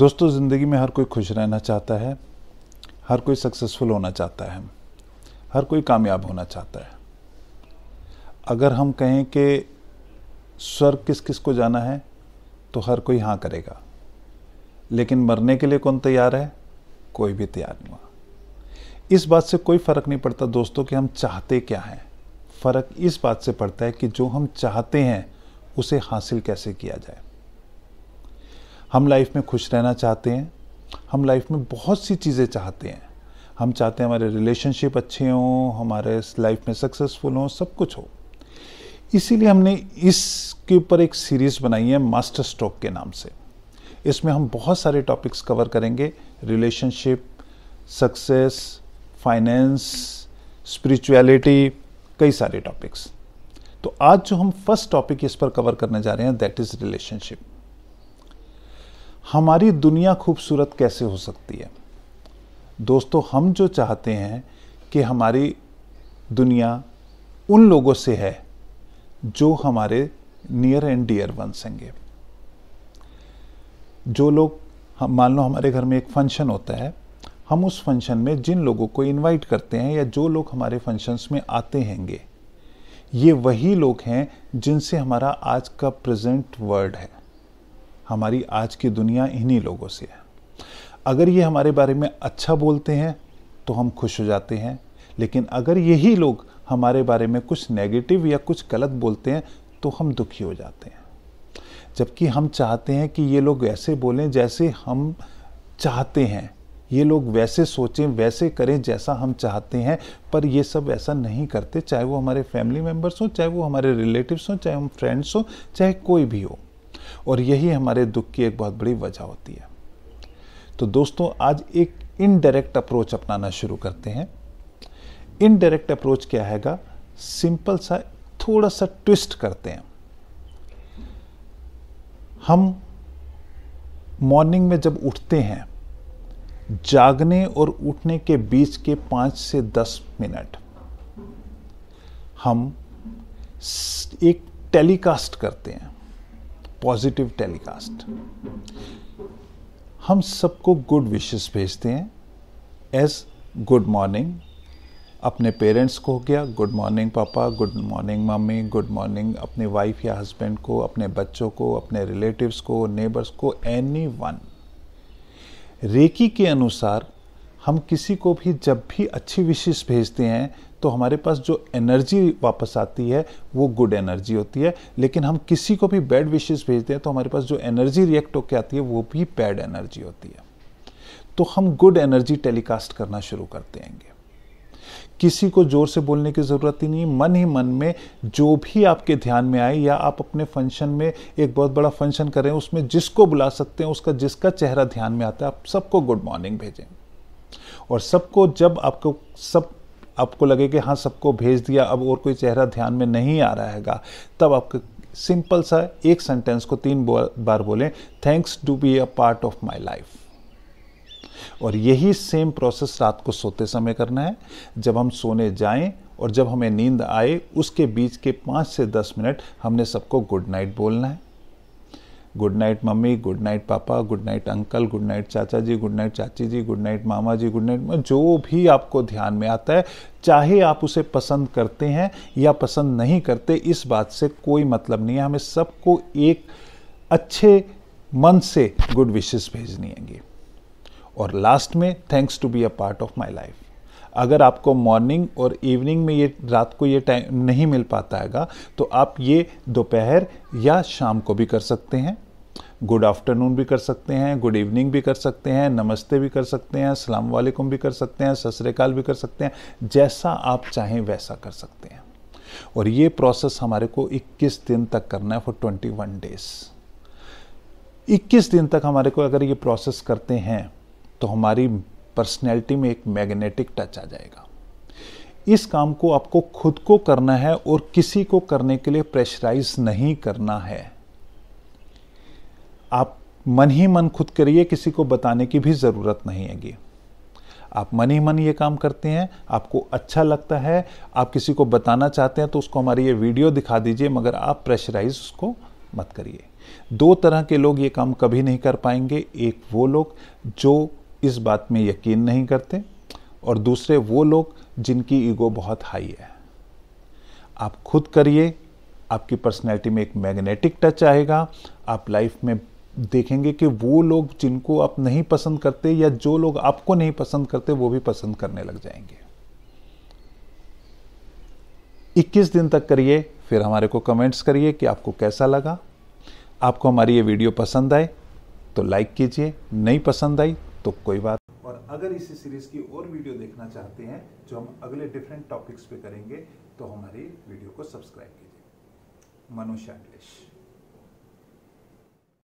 दोस्तों ज़िंदगी में हर कोई खुश रहना चाहता है हर कोई सक्सेसफुल होना चाहता है हर कोई कामयाब होना चाहता है अगर हम कहें कि स्वर्ग किस किस को जाना है तो हर कोई हाँ करेगा लेकिन मरने के लिए कौन तैयार है कोई भी तैयार नहीं हुआ इस बात से कोई फ़र्क नहीं पड़ता दोस्तों कि हम चाहते क्या हैं फ़र्क इस बात से पड़ता है कि जो हम चाहते हैं उसे हासिल कैसे किया जाए हम लाइफ में खुश रहना चाहते हैं हम लाइफ में बहुत सी चीज़ें चाहते हैं हम चाहते हैं हमारे रिलेशनशिप अच्छे हों हमारे लाइफ में सक्सेसफुल हों सब कुछ हो इसीलिए हमने इसके ऊपर एक सीरीज़ बनाई है मास्टर स्ट्रोक के नाम से इसमें हम बहुत सारे टॉपिक्स कवर करेंगे रिलेशनशिप सक्सेस फाइनेंस स्पिरिचुअलिटी कई सारे टॉपिक्स तो आज जो हम फर्स्ट टॉपिक इस पर कवर करने जा रहे हैं दैट इज़ रिलेशनशिप हमारी दुनिया खूबसूरत कैसे हो सकती है दोस्तों हम जो चाहते हैं कि हमारी दुनिया उन लोगों से है जो हमारे नियर एंड डियर बन सेंगे जो लोग हम मान लो हमारे घर में एक फंक्शन होता है हम उस फंक्शन में जिन लोगों को इनवाइट करते हैं या जो लोग हमारे फंक्शंस में आते हैंगे ये वही लोग हैं जिनसे हमारा आज का प्रेजेंट वर्ड है हमारी आज की दुनिया इन्हीं लोगों से है अगर ये हमारे बारे में अच्छा बोलते हैं तो हम खुश हो जाते हैं लेकिन अगर यही लोग हमारे बारे में कुछ नेगेटिव या कुछ गलत बोलते हैं तो हम दुखी हो जाते हैं जबकि हम चाहते हैं कि ये लोग ऐसे बोलें जैसे हम चाहते हैं ये लोग वैसे सोचें वैसे करें जैसा हम चाहते हैं पर ये सब ऐसा नहीं करते चाहे वो हमारे फैमिली मेम्बर्स हों चाहे वो हमारे रिलेटिव्स हों चाहे हम फ्रेंड्स हों चाहे कोई भी हो और यही हमारे दुख की एक बहुत बड़ी वजह होती है तो दोस्तों आज एक इनडायरेक्ट अप्रोच अपनाना शुरू करते हैं इनडायरेक्ट अप्रोच क्या हैगा सिंपल सा थोड़ा सा ट्विस्ट करते हैं हम मॉर्निंग में जब उठते हैं जागने और उठने के बीच के पांच से दस मिनट हम एक टेलीकास्ट करते हैं पॉजिटिव टेलीकास्ट हम सबको गुड विशेस भेजते हैं एज गुड मॉर्निंग अपने पेरेंट्स को हो गया गुड मॉर्निंग पापा गुड मॉर्निंग मम्मी गुड मॉर्निंग अपने वाइफ या हस्बैंड को अपने बच्चों को अपने रिलेटिव्स को नेबर्स को एनी वन रेकी के अनुसार हम किसी को भी जब भी अच्छी विशेष भेजते हैं तो हमारे पास जो एनर्जी वापस आती है वो गुड एनर्जी होती है लेकिन हम किसी को भी बैड विशेष भेजते हैं तो हमारे पास जो एनर्जी रिएक्ट होकर आती है वो भी बैड एनर्जी होती है तो हम गुड एनर्जी टेलीकास्ट करना शुरू कर देंगे किसी को जोर से बोलने की ज़रूरत ही नहीं मन ही मन में जो भी आपके ध्यान में आए या आप अपने फंक्शन में एक बहुत बड़ा फंक्शन करें उसमें जिसको बुला सकते हैं उसका जिसका चेहरा ध्यान में आता है आप सबको गुड मॉर्निंग भेजें और सबको जब आपको सब आपको लगे कि हाँ सबको भेज दिया अब और कोई चेहरा ध्यान में नहीं आ रहा है तब आपके सिंपल सा एक सेंटेंस को तीन बार बोलें thanks to be a part of my life और यही सेम प्रोसेस रात को सोते समय करना है जब हम सोने जाएं और जब हमें नींद आए उसके बीच के पाँच से दस मिनट हमने सबको गुड नाइट बोलना है गुड नाइट मम्मी गुड नाइट पापा good night uncle good night चाचा जी गुड नाइट चाची जी गुड नाइट मामा जी गुड नाइट जो भी आपको ध्यान में आता है चाहे आप उसे पसंद करते हैं या पसंद नहीं करते इस बात से कोई मतलब नहीं है हमें सबको एक अच्छे मन से गुड विशेस भेजनी हैंगी और लास्ट में thanks to be a part of my life अगर आपको मॉर्निंग और इवनिंग में ये रात को ये टाइम नहीं मिल पाता हैगा तो आप ये दोपहर या शाम को भी कर सकते हैं गुड आफ्टरनून भी कर सकते हैं गुड इवनिंग भी कर सकते हैं नमस्ते भी कर सकते हैं सलाम वालेकुम भी कर सकते हैं ससरेकाल भी कर सकते हैं जैसा आप चाहें वैसा कर सकते हैं और ये प्रोसेस हमारे को 21 दिन तक करना है फॉर 21 डेज 21 दिन तक हमारे को अगर ये प्रोसेस करते हैं तो हमारी पर्सनैलिटी में एक मैग्नेटिक टच आ जाएगा इस काम को आपको खुद को करना है और किसी को करने के लिए प्रेशराइज नहीं करना है आप मन ही मन खुद करिए किसी को बताने की भी ज़रूरत नहीं है आप मन ही मन ये काम करते हैं आपको अच्छा लगता है आप किसी को बताना चाहते हैं तो उसको हमारी ये वीडियो दिखा दीजिए मगर आप प्रेशराइज उसको मत करिए दो तरह के लोग ये काम कभी नहीं कर पाएंगे एक वो लोग जो इस बात में यकीन नहीं करते और दूसरे वो लोग जिनकी ईगो बहुत हाई है आप खुद करिए आपकी पर्सनैलिटी में एक मैग्नेटिक टच आएगा आप लाइफ में देखेंगे कि वो लोग जिनको आप नहीं पसंद करते या जो लोग आपको नहीं पसंद करते वो भी पसंद करने लग जाएंगे 21 दिन तक करिए फिर हमारे को कमेंट्स करिए कि आपको कैसा लगा आपको हमारी ये वीडियो पसंद आए तो लाइक कीजिए नहीं पसंद आई तो कोई बात और अगर इसी सीरीज की और वीडियो देखना चाहते हैं जो हम अगले डिफरेंट टॉपिक्स पे करेंगे तो हमारी वीडियो को सब्सक्राइब कीजिए मनुष्य